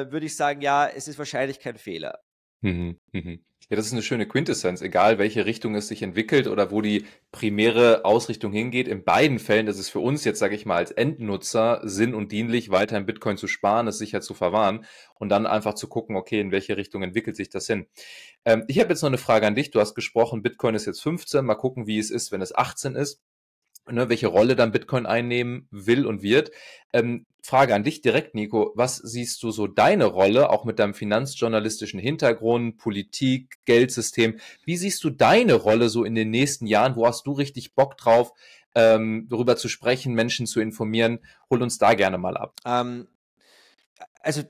würde ich sagen, ja, es ist wahrscheinlich kein Fehler. Mhm, mhm. Ja, das ist eine schöne Quintessenz, egal welche Richtung es sich entwickelt oder wo die primäre Ausrichtung hingeht. In beiden Fällen ist es für uns jetzt, sage ich mal, als Endnutzer sinn und dienlich, weiter in Bitcoin zu sparen, es sicher zu verwahren und dann einfach zu gucken, okay, in welche Richtung entwickelt sich das hin. Ähm, ich habe jetzt noch eine Frage an dich. Du hast gesprochen, Bitcoin ist jetzt 15, mal gucken, wie es ist, wenn es 18 ist ne, welche Rolle dann Bitcoin einnehmen will und wird. Ähm, Frage an dich direkt, Nico. Was siehst du so deine Rolle, auch mit deinem finanzjournalistischen Hintergrund, Politik, Geldsystem? Wie siehst du deine Rolle so in den nächsten Jahren? Wo hast du richtig Bock drauf, ähm, darüber zu sprechen, Menschen zu informieren? Hol uns da gerne mal ab. Ähm, also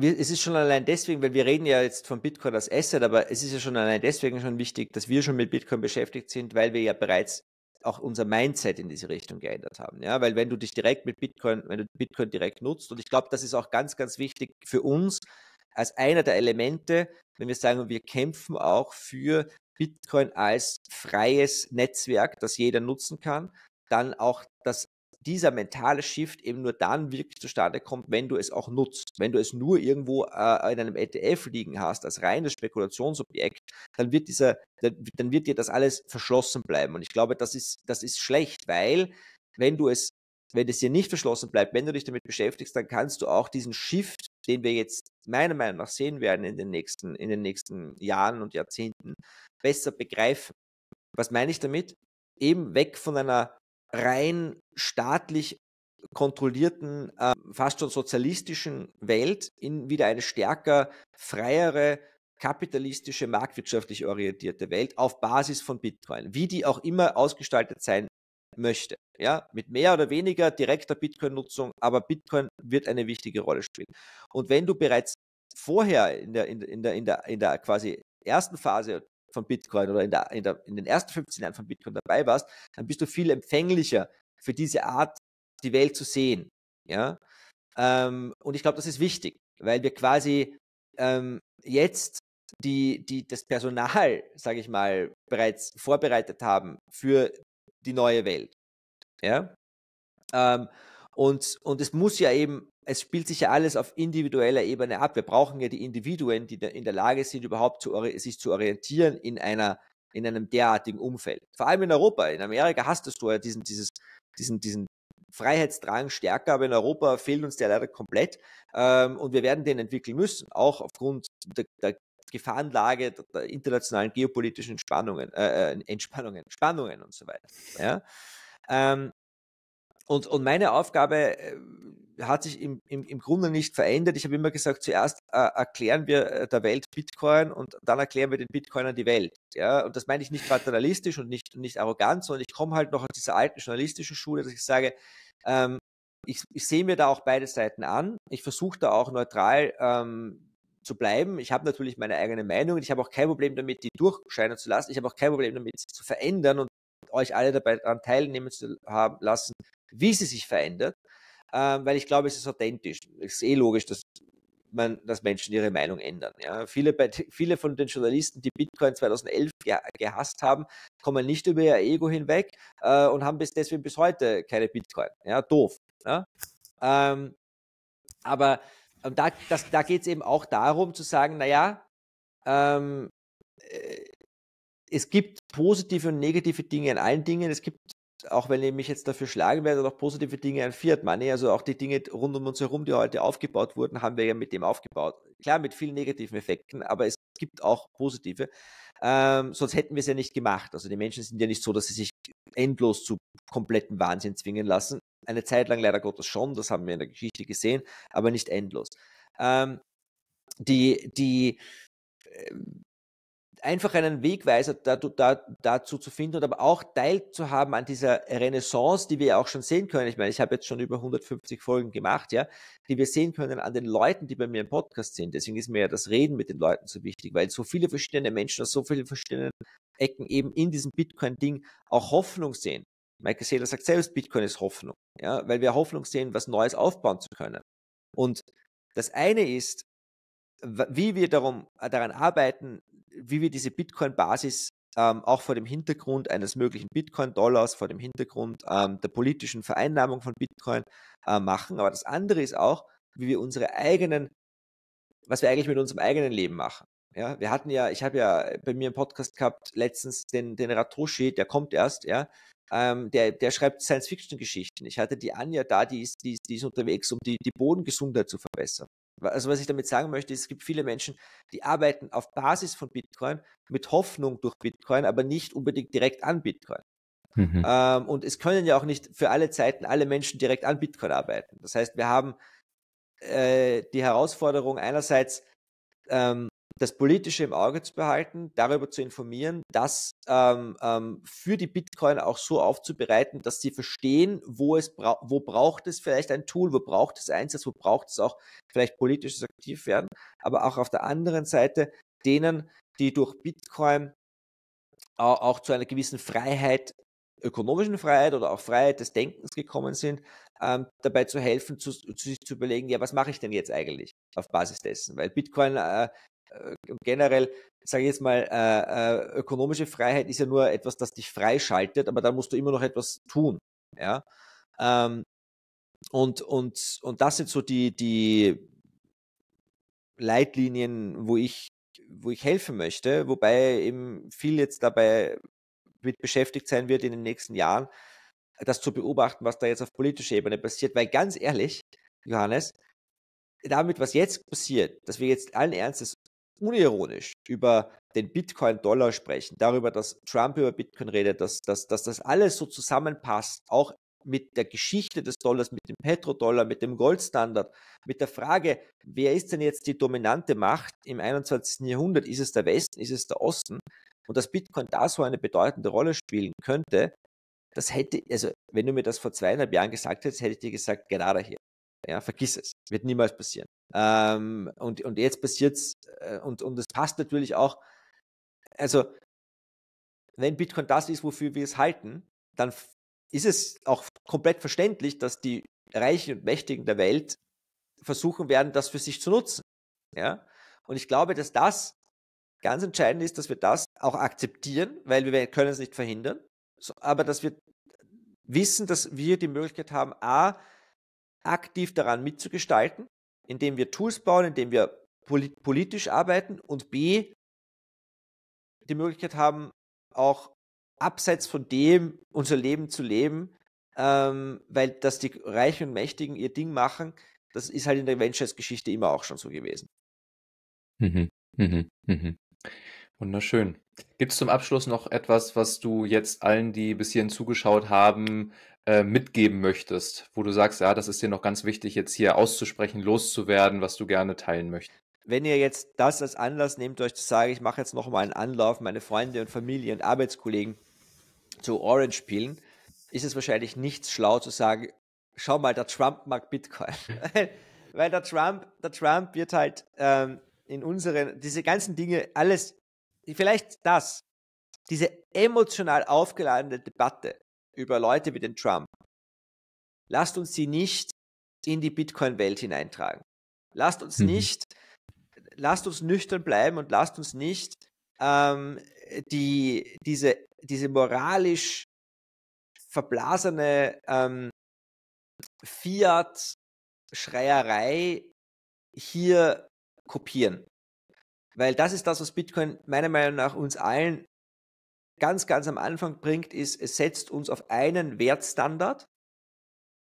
es ist schon allein deswegen, weil wir reden ja jetzt von Bitcoin als Asset, aber es ist ja schon allein deswegen schon wichtig, dass wir schon mit Bitcoin beschäftigt sind, weil wir ja bereits auch unser Mindset in diese Richtung geändert haben. Ja, weil wenn du dich direkt mit Bitcoin, wenn du Bitcoin direkt nutzt, und ich glaube, das ist auch ganz, ganz wichtig für uns als einer der Elemente, wenn wir sagen, wir kämpfen auch für Bitcoin als freies Netzwerk, das jeder nutzen kann, dann auch das dieser mentale Shift eben nur dann wirklich zustande kommt, wenn du es auch nutzt. Wenn du es nur irgendwo äh, in einem ETF liegen hast, als reines Spekulationsobjekt, dann wird dieser, dann, dann wird dir das alles verschlossen bleiben. Und ich glaube, das ist, das ist schlecht, weil wenn du es, wenn es dir nicht verschlossen bleibt, wenn du dich damit beschäftigst, dann kannst du auch diesen Shift, den wir jetzt meiner Meinung nach sehen werden in den nächsten, in den nächsten Jahren und Jahrzehnten, besser begreifen. Was meine ich damit? Eben weg von einer rein staatlich kontrollierten, äh, fast schon sozialistischen Welt in wieder eine stärker freiere, kapitalistische, marktwirtschaftlich orientierte Welt auf Basis von Bitcoin, wie die auch immer ausgestaltet sein möchte. Ja, mit mehr oder weniger direkter Bitcoin-Nutzung, aber Bitcoin wird eine wichtige Rolle spielen. Und wenn du bereits vorher in der, in, in der, in der, in der quasi ersten Phase von Bitcoin oder in, der, in, der, in den ersten 15 Jahren von Bitcoin dabei warst, dann bist du viel empfänglicher für diese Art, die Welt zu sehen. Ja? Ähm, und ich glaube, das ist wichtig, weil wir quasi ähm, jetzt die, die das Personal, sage ich mal, bereits vorbereitet haben für die neue Welt. Ja? Ähm, und, und es muss ja eben es spielt sich ja alles auf individueller Ebene ab. Wir brauchen ja die Individuen, die in der Lage sind, überhaupt zu, sich zu orientieren in einer in einem derartigen Umfeld. Vor allem in Europa. In Amerika hast du ja diesen, dieses, diesen, diesen Freiheitsdrang stärker, aber in Europa fehlt uns der leider komplett. Ähm, und wir werden den entwickeln müssen, auch aufgrund der, der Gefahrenlage der internationalen geopolitischen Spannungen, äh, äh, Entspannungen, Spannungen und so weiter. Ja? Ähm, und, und meine Aufgabe äh, hat sich im, im, im Grunde nicht verändert. Ich habe immer gesagt, zuerst äh, erklären wir äh, der Welt Bitcoin und dann erklären wir den Bitcoinern die Welt. Ja? Und das meine ich nicht paternalistisch und nicht, nicht arrogant, sondern ich komme halt noch aus dieser alten journalistischen Schule, dass ich sage, ähm, ich, ich sehe mir da auch beide Seiten an. Ich versuche da auch neutral ähm, zu bleiben. Ich habe natürlich meine eigene Meinung und ich habe auch kein Problem damit, die durchscheinen zu lassen. Ich habe auch kein Problem damit, sie zu verändern und euch alle dabei daran teilnehmen zu haben lassen, wie sie sich verändert. Ähm, weil ich glaube, es ist authentisch. Es ist eh logisch, dass man, dass Menschen ihre Meinung ändern. Ja. Viele, bei, viele von den Journalisten, die Bitcoin 2011 ge gehasst haben, kommen nicht über ihr Ego hinweg äh, und haben bis deswegen bis heute keine Bitcoin. Ja, doof. Ja. Ähm, aber ähm, da, da geht es eben auch darum zu sagen, naja, ähm, äh, es gibt positive und negative Dinge in allen Dingen. Es gibt auch wenn ihr mich jetzt dafür schlagen werdet, auch positive Dinge an Fiat Money, also auch die Dinge rund um uns herum, die heute aufgebaut wurden, haben wir ja mit dem aufgebaut. Klar, mit vielen negativen Effekten, aber es gibt auch positive. Ähm, sonst hätten wir es ja nicht gemacht. Also die Menschen sind ja nicht so, dass sie sich endlos zu kompletten Wahnsinn zwingen lassen. Eine Zeit lang leider Gottes schon, das haben wir in der Geschichte gesehen, aber nicht endlos. Ähm, die, die, äh, einfach einen Wegweiser dazu zu finden und aber auch teilzuhaben an dieser Renaissance, die wir ja auch schon sehen können. Ich meine, ich habe jetzt schon über 150 Folgen gemacht, ja, die wir sehen können an den Leuten, die bei mir im Podcast sind. Deswegen ist mir ja das Reden mit den Leuten so wichtig, weil so viele verschiedene Menschen aus so vielen verschiedenen Ecken eben in diesem Bitcoin-Ding auch Hoffnung sehen. Michael Saylor sagt selbst, Bitcoin ist Hoffnung, ja, weil wir Hoffnung sehen, was Neues aufbauen zu können. Und das eine ist, wie wir darum, daran arbeiten, wie wir diese Bitcoin-Basis ähm, auch vor dem Hintergrund eines möglichen Bitcoin-Dollars, vor dem Hintergrund ähm, der politischen Vereinnahmung von Bitcoin äh, machen. Aber das andere ist auch, wie wir unsere eigenen, was wir eigentlich mit unserem eigenen Leben machen. Ja, wir hatten ja, ich habe ja bei mir im Podcast gehabt letztens den, den Ratoshi, der kommt erst, ja, ähm, der, der schreibt Science-Fiction-Geschichten. Ich hatte die Anja da, die ist, die, die ist unterwegs, um die, die Bodengesundheit zu verbessern. Also was ich damit sagen möchte, ist, es gibt viele Menschen, die arbeiten auf Basis von Bitcoin mit Hoffnung durch Bitcoin, aber nicht unbedingt direkt an Bitcoin. Mhm. Ähm, und es können ja auch nicht für alle Zeiten alle Menschen direkt an Bitcoin arbeiten. Das heißt, wir haben äh, die Herausforderung einerseits, ähm, das Politische im Auge zu behalten, darüber zu informieren, das ähm, ähm, für die Bitcoin auch so aufzubereiten, dass sie verstehen, wo es bra wo braucht es vielleicht ein Tool, wo braucht es Einsatz, wo braucht es auch vielleicht politisches Aktivwerden, aber auch auf der anderen Seite denen, die durch Bitcoin äh, auch zu einer gewissen Freiheit ökonomischen Freiheit oder auch Freiheit des Denkens gekommen sind, ähm, dabei zu helfen, zu, zu, sich zu überlegen, ja, was mache ich denn jetzt eigentlich auf Basis dessen? Weil Bitcoin äh, äh, generell, sage ich jetzt mal, äh, äh, ökonomische Freiheit ist ja nur etwas, das dich freischaltet, aber da musst du immer noch etwas tun. Ja? Ähm, und, und, und das sind so die, die Leitlinien, wo ich, wo ich helfen möchte, wobei eben viel jetzt dabei mit beschäftigt sein wird in den nächsten Jahren, das zu beobachten, was da jetzt auf politischer Ebene passiert. Weil ganz ehrlich, Johannes, damit, was jetzt passiert, dass wir jetzt allen Ernstes unironisch über den Bitcoin-Dollar sprechen, darüber, dass Trump über Bitcoin redet, dass, dass, dass das alles so zusammenpasst, auch mit der Geschichte des Dollars, mit dem Petrodollar, mit dem Goldstandard, mit der Frage, wer ist denn jetzt die dominante Macht im 21. Jahrhundert? Ist es der Westen, ist es der Osten? Und dass Bitcoin da so eine bedeutende Rolle spielen könnte, das hätte, also wenn du mir das vor zweieinhalb Jahren gesagt hättest, hätte ich dir gesagt, gerade hier. Ja, vergiss es. Wird niemals passieren. Ähm, und, und jetzt passiert es, äh, und, und es passt natürlich auch. Also, wenn Bitcoin das ist, wofür wir es halten, dann ist es auch komplett verständlich, dass die Reichen und Mächtigen der Welt versuchen werden, das für sich zu nutzen. Ja? Und ich glaube, dass das ganz entscheidend ist, dass wir das auch akzeptieren, weil wir können es nicht verhindern, aber dass wir wissen, dass wir die Möglichkeit haben, a, aktiv daran mitzugestalten, indem wir Tools bauen, indem wir politisch arbeiten und b, die Möglichkeit haben, auch abseits von dem unser Leben zu leben, ähm, weil dass die Reichen und Mächtigen ihr Ding machen, das ist halt in der Ventures-Geschichte immer auch schon so gewesen. Mhm, mhm, mhm. Wunderschön. Gibt es zum Abschluss noch etwas, was du jetzt allen, die bis hierhin zugeschaut haben, äh, mitgeben möchtest, wo du sagst, ja, das ist dir noch ganz wichtig, jetzt hier auszusprechen, loszuwerden, was du gerne teilen möchtest? Wenn ihr jetzt das als Anlass nehmt, euch zu sagen, ich mache jetzt nochmal einen Anlauf, meine Freunde und Familie und Arbeitskollegen zu Orange spielen, ist es wahrscheinlich nichts schlau zu sagen, schau mal, der Trump mag Bitcoin. Weil der Trump, der Trump wird halt ähm, in unseren, diese ganzen Dinge, alles, vielleicht das, diese emotional aufgeladene Debatte über Leute wie den Trump. Lasst uns sie nicht in die Bitcoin-Welt hineintragen. Lasst uns mhm. nicht, lasst uns nüchtern bleiben und lasst uns nicht ähm, die, diese, diese moralisch verblasene ähm, Fiat-Schreierei hier kopieren. Weil das ist das, was Bitcoin meiner Meinung nach uns allen ganz, ganz am Anfang bringt, ist, es setzt uns auf einen Wertstandard.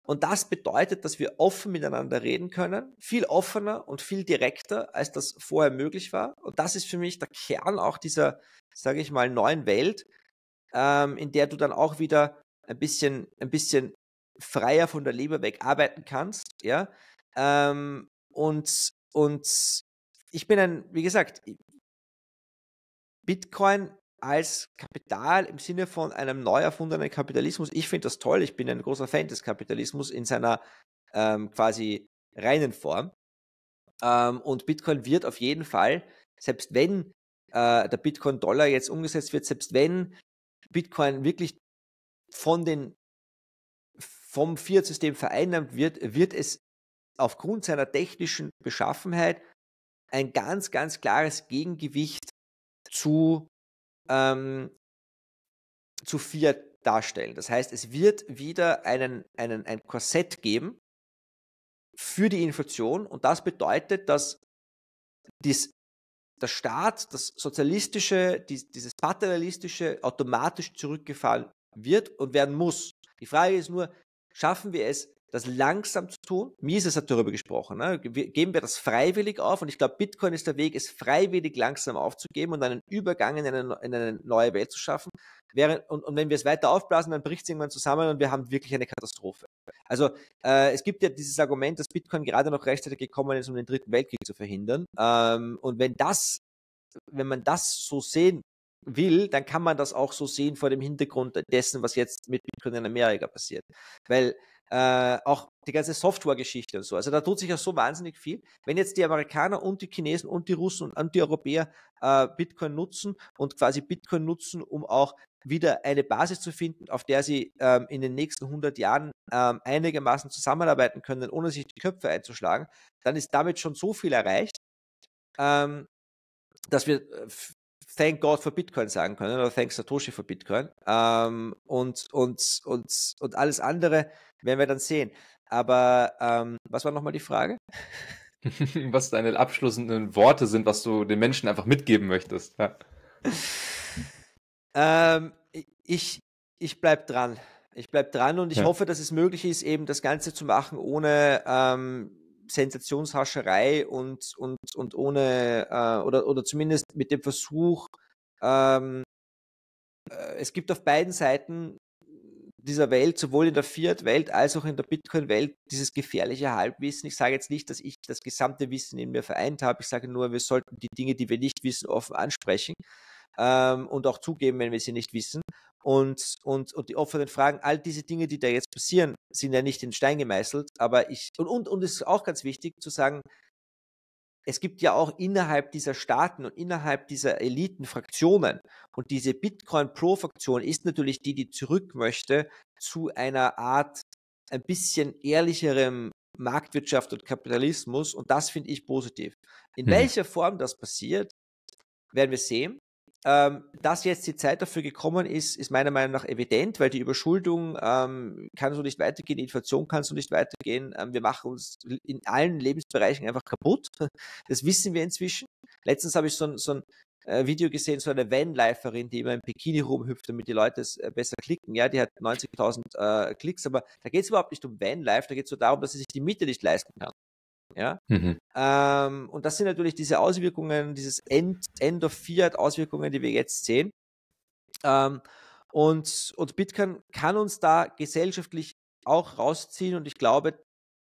Und das bedeutet, dass wir offen miteinander reden können, viel offener und viel direkter, als das vorher möglich war. Und das ist für mich der Kern auch dieser, sage ich mal, neuen Welt, ähm, in der du dann auch wieder ein bisschen, ein bisschen freier von der Leber weg arbeiten kannst, ja. Ähm, und, und ich bin ein, wie gesagt, Bitcoin als Kapital im Sinne von einem neu erfundenen Kapitalismus. Ich finde das toll, ich bin ein großer Fan des Kapitalismus in seiner ähm, quasi reinen Form. Ähm, und Bitcoin wird auf jeden Fall, selbst wenn äh, der Bitcoin-Dollar jetzt umgesetzt wird, selbst wenn Bitcoin wirklich von den, vom Fiat-System vereinnahmt wird, wird es aufgrund seiner technischen Beschaffenheit ein ganz, ganz klares Gegengewicht zu ähm, zu vier darstellen. Das heißt, es wird wieder einen, einen, ein Korsett geben für die Inflation und das bedeutet, dass dies, der Staat, das sozialistische, dies, dieses paternalistische automatisch zurückgefallen wird und werden muss. Die Frage ist nur, schaffen wir es, das langsam zu tun. Mises hat darüber gesprochen. Ne? Geben wir das freiwillig auf? Und ich glaube, Bitcoin ist der Weg, es freiwillig langsam aufzugeben und einen Übergang in eine, in eine neue Welt zu schaffen. Während, und, und, wenn wir es weiter aufblasen, dann bricht es irgendwann zusammen und wir haben wirklich eine Katastrophe. Also äh, es gibt ja dieses Argument, dass Bitcoin gerade noch rechtzeitig gekommen ist, um den Dritten Weltkrieg zu verhindern. Ähm, und wenn das, wenn man das so sehen will, dann kann man das auch so sehen vor dem Hintergrund dessen, was jetzt mit Bitcoin in Amerika passiert. Weil äh, auch die ganze Software-Geschichte und so. Also da tut sich ja so wahnsinnig viel. Wenn jetzt die Amerikaner und die Chinesen und die Russen und die Europäer äh, Bitcoin nutzen und quasi Bitcoin nutzen, um auch wieder eine Basis zu finden, auf der sie ähm, in den nächsten 100 Jahren ähm, einigermaßen zusammenarbeiten können, ohne sich die Köpfe einzuschlagen, dann ist damit schon so viel erreicht, ähm, dass wir äh, Thank God for Bitcoin sagen können oder Thanks Satoshi for Bitcoin. Ähm, und, und, und, und alles andere werden wir dann sehen. Aber ähm, was war nochmal die Frage? was deine abschließenden Worte sind, was du den Menschen einfach mitgeben möchtest. Ja. ähm, ich, ich bleib dran. Ich bleibe dran und ich ja. hoffe, dass es möglich ist, eben das Ganze zu machen, ohne ähm, Sensationshascherei und, und, und ohne, äh, oder, oder zumindest mit dem Versuch, ähm, äh, es gibt auf beiden Seiten dieser Welt, sowohl in der Fiat-Welt als auch in der Bitcoin-Welt, dieses gefährliche Halbwissen. Ich sage jetzt nicht, dass ich das gesamte Wissen in mir vereint habe. Ich sage nur, wir sollten die Dinge, die wir nicht wissen, offen ansprechen ähm, und auch zugeben, wenn wir sie nicht wissen und, und, und die offenen Fragen, all diese Dinge, die da jetzt passieren, sind ja nicht in Stein gemeißelt, aber ich, und, und, und es ist auch ganz wichtig zu sagen, es gibt ja auch innerhalb dieser Staaten und innerhalb dieser Eliten Fraktionen. Und diese Bitcoin-Pro-Fraktion ist natürlich die, die zurück möchte zu einer Art ein bisschen ehrlicherem Marktwirtschaft und Kapitalismus. Und das finde ich positiv. In hm. welcher Form das passiert, werden wir sehen. Ähm, dass jetzt die Zeit dafür gekommen ist, ist meiner Meinung nach evident, weil die Überschuldung ähm, kann so nicht weitergehen, die Inflation kann so nicht weitergehen. Ähm, wir machen uns in allen Lebensbereichen einfach kaputt. Das wissen wir inzwischen. Letztens habe ich so ein, so ein äh, Video gesehen, so eine Vanliferin, die immer im Bikini rumhüpft, damit die Leute es äh, besser klicken. Ja, die hat 90.000 äh, Klicks, aber da geht es überhaupt nicht um Vanlife, da geht es so darum, dass sie sich die Miete nicht leisten kann. Ja? Mhm. Ähm, und das sind natürlich diese Auswirkungen, dieses End, End of Fiat-Auswirkungen, die wir jetzt sehen. Ähm, und, und Bitcoin kann uns da gesellschaftlich auch rausziehen. Und ich glaube,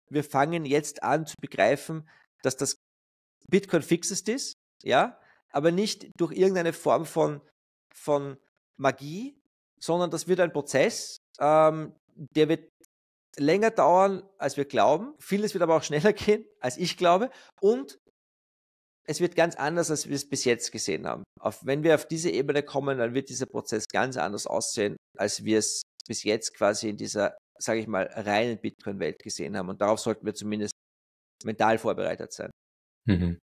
wir fangen jetzt an zu begreifen, dass das Bitcoin fixest ist, ja, aber nicht durch irgendeine Form von, von Magie, sondern das wird ein Prozess, ähm, der wird länger dauern, als wir glauben. Vieles wird aber auch schneller gehen, als ich glaube. Und es wird ganz anders, als wir es bis jetzt gesehen haben. Auf, wenn wir auf diese Ebene kommen, dann wird dieser Prozess ganz anders aussehen, als wir es bis jetzt quasi in dieser, sage ich mal, reinen Bitcoin-Welt gesehen haben. Und darauf sollten wir zumindest mental vorbereitet sein. Mhm.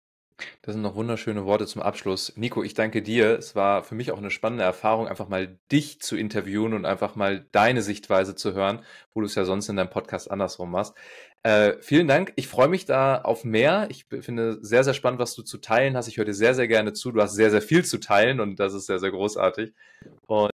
Das sind noch wunderschöne Worte zum Abschluss. Nico, ich danke dir. Es war für mich auch eine spannende Erfahrung, einfach mal dich zu interviewen und einfach mal deine Sichtweise zu hören, wo du es ja sonst in deinem Podcast andersrum machst. Äh, vielen Dank. Ich freue mich da auf mehr. Ich finde sehr, sehr spannend, was du zu teilen hast. Ich höre dir sehr, sehr gerne zu. Du hast sehr, sehr viel zu teilen und das ist sehr, sehr großartig. Und